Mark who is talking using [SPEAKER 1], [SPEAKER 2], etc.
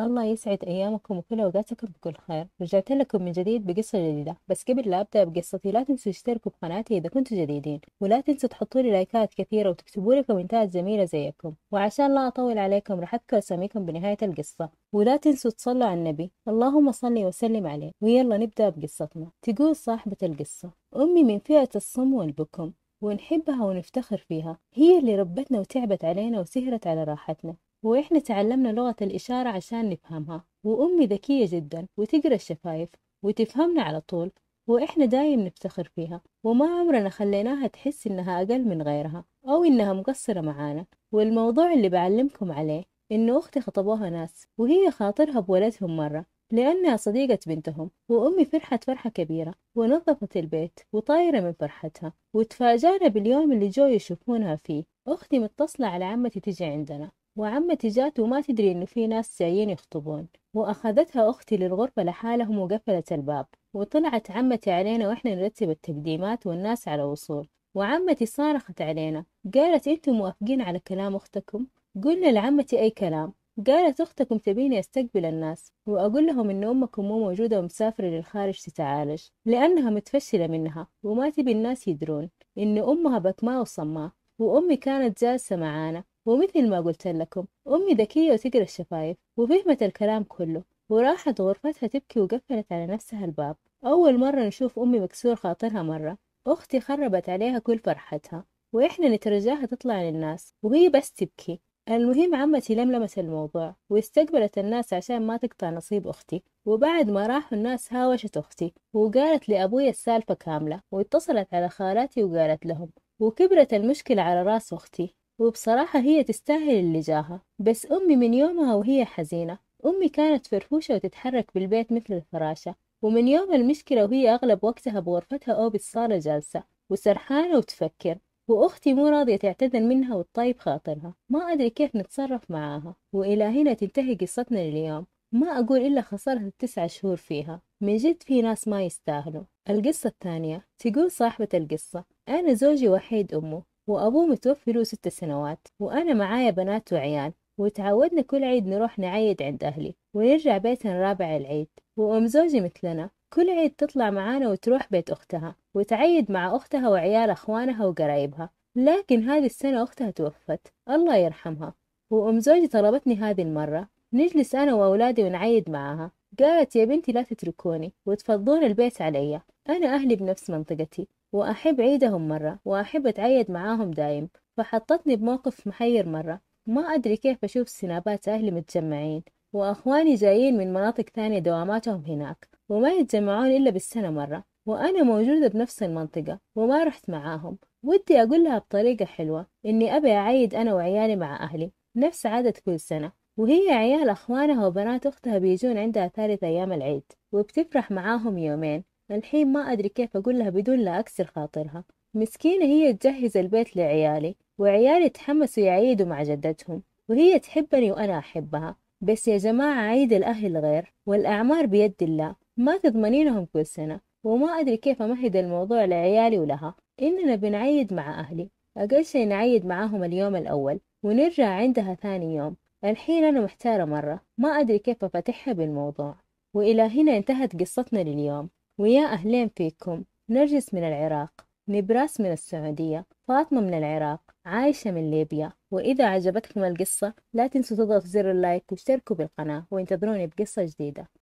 [SPEAKER 1] الله يسعد أيامكم وكل أوقاتكم بكل خير رجعت لكم من جديد بقصة جديدة بس قبل لا أبدأ بقصتي لا تنسوا تشتركوا بقناتي إذا كنتوا جديدين ولا تنسوا تحطوا لي لايكات كثيرة وتكتبوا لي كومنتات جميلة زيكم وعشان لا أطول عليكم راح أذكر أساميكم بنهاية القصة ولا تنسوا تصلوا على النبي اللهم صل وسلم عليه ويلا نبدأ بقصتنا تقول صاحبة القصة أمي من فئة الصم والبكم ونحبها ونفتخر فيها هي اللي ربتنا وتعبت علينا وسهرت على راحتنا وإحنا تعلمنا لغة الإشارة عشان نفهمها وأمي ذكية جدا وتقرأ الشفايف وتفهمنا على طول وإحنا دايم نفتخر فيها وما عمرنا خليناها تحس إنها أقل من غيرها أو إنها مقصرة معانا والموضوع اللي بعلمكم عليه إنه أختي خطبوها ناس وهي خاطرها بولدهم مرة لأنها صديقة بنتهم وأمي فرحت فرحة كبيرة ونظفت البيت وطايرة من فرحتها وتفاجأنا باليوم اللي جو يشوفونها فيه أختي متصلة على عمتي تجي عندنا وعمتي جات وما تدري إنه في ناس جايين يخطبون وأخذتها أختي للغرفة لحالهم وقفلت الباب وطلعت عمتي علينا وإحنا نرتب التقديمات والناس على وصول وعمتي صارخت علينا قالت أنتم موافقين على كلام أختكم؟ قلنا لعمتي أي كلام قالت أختكم تبيني أستقبل الناس وأقول لهم إن أمكم مو موجودة ومسافرة للخارج تتعالج لأنها متفشلة منها وما تبي الناس يدرون إن أمها بكماء وصماء وأمي كانت جالسة معانا ومثل ما قلت لكم أمي ذكية وتقرأ الشفايف وفهمت الكلام كله وراحت غرفتها تبكي وقفلت على نفسها الباب أول مرة نشوف أمي مكسور خاطرها مرة أختي خربت عليها كل فرحتها وإحنا نترجاها تطلع للناس وهي بس تبكي المهم عمتي لملمت الموضوع واستقبلت الناس عشان ما تقطع نصيب أختي وبعد ما راحوا الناس هاوشت أختي وقالت لأبوي السالفة كاملة واتصلت على خالاتي وقالت لهم وكبرت المشكلة على راس أختي وبصراحة هي تستاهل اللي جاها بس أمي من يومها وهي حزينة أمي كانت فرفوشة وتتحرك بالبيت مثل الفراشة ومن يوم المشكلة وهي أغلب وقتها بغرفتها أو بالصالة جالسة وسرحانة وتفكر وأختي مو راضية تعتذر منها وتطيب خاطرها ما أدري كيف نتصرف معاها وإلى هنا تنتهي قصتنا لليوم ما أقول إلا خسارة التسعة شهور فيها من جد في ناس ما يستاهلوا القصة الثانية تقول صاحبة القصة أنا زوجي وحيد أمه وأبوه متوفي له ست سنوات وأنا معايا بنات وعيال وتعودنا كل عيد نروح نعيد عند أهلي ونرجع بيتنا رابع العيد وأم زوجي مثلنا كل عيد تطلع معانا وتروح بيت أختها وتعيد مع أختها وعيال أخوانها وقرايبها لكن هذه السنة أختها توفت الله يرحمها وأم زوجي طلبتني هذه المرة نجلس أنا وأولادي ونعيد معها قالت يا بنتي لا تتركوني وتفضون البيت علي أنا أهلي بنفس منطقتي وأحب عيدهم مرة وأحب أتعيد معاهم دايم فحطتني بموقف محير مرة ما أدري كيف أشوف سنابات أهلي متجمعين وأخواني جايين من مناطق ثانية دواماتهم هناك وما يتجمعون إلا بالسنة مرة وأنا موجودة بنفس المنطقة وما رحت معاهم ودي أقول لها بطريقة حلوة إني أبي أعيد أنا وعيالي مع أهلي نفس عادة كل سنة وهي عيال أخوانها وبنات أختها بيجون عندها ثالث أيام العيد وبتفرح معاهم يومين الحين ما أدري كيف أقول لها بدون لا أكسر خاطرها مسكينة هي تجهز البيت لعيالي وعيالي تحمسوا يعيدوا مع جدتهم وهي تحبني وأنا أحبها بس يا جماعة عيد الأهل غير والأعمار بيد الله ما تضمنينهم كل سنة وما أدري كيف أمهد الموضوع لعيالي ولها إننا بنعيد مع أهلي أقل شي نعيد معاهم اليوم الأول ونرجع عندها ثاني يوم الحين أنا محتارة مرة ما أدري كيف أفتحها بالموضوع وإلى هنا انتهت قصتنا لليوم ويا أهلين فيكم نرجس من العراق نبراس من السعودية فاطمة من العراق عايشة من ليبيا وإذا عجبتكم القصة لا تنسوا تضغطوا زر اللايك واشتركوا بالقناة وانتظروني بقصة جديدة